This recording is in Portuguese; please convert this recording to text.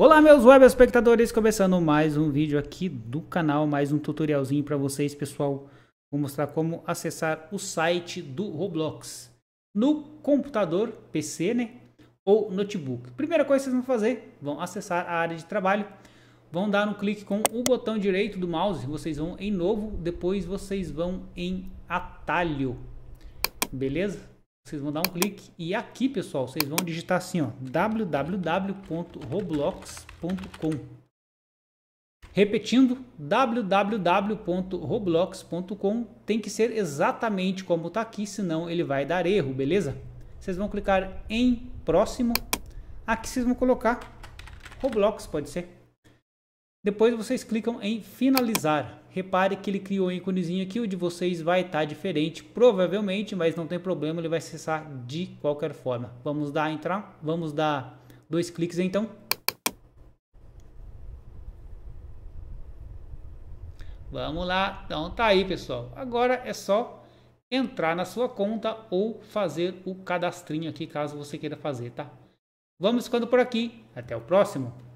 Olá meus web espectadores, começando mais um vídeo aqui do canal, mais um tutorialzinho para vocês pessoal. Vou mostrar como acessar o site do Roblox no computador, PC né, ou notebook. Primeira coisa que vocês vão fazer, vão acessar a área de trabalho, vão dar um clique com o botão direito do mouse, vocês vão em novo, depois vocês vão em atalho, beleza? Vocês vão dar um clique e aqui, pessoal, vocês vão digitar assim, ó, www.roblox.com. Repetindo, www.roblox.com tem que ser exatamente como está aqui, senão ele vai dar erro, beleza? Vocês vão clicar em próximo. Aqui vocês vão colocar Roblox, pode ser. Depois vocês clicam em finalizar. Repare que ele criou um íconezinho aqui, o de vocês vai estar diferente, provavelmente, mas não tem problema, ele vai acessar de qualquer forma. Vamos dar entrar, vamos dar dois cliques então. Vamos lá, então tá aí pessoal. Agora é só entrar na sua conta ou fazer o cadastrinho aqui, caso você queira fazer, tá? Vamos ficando por aqui, até o próximo.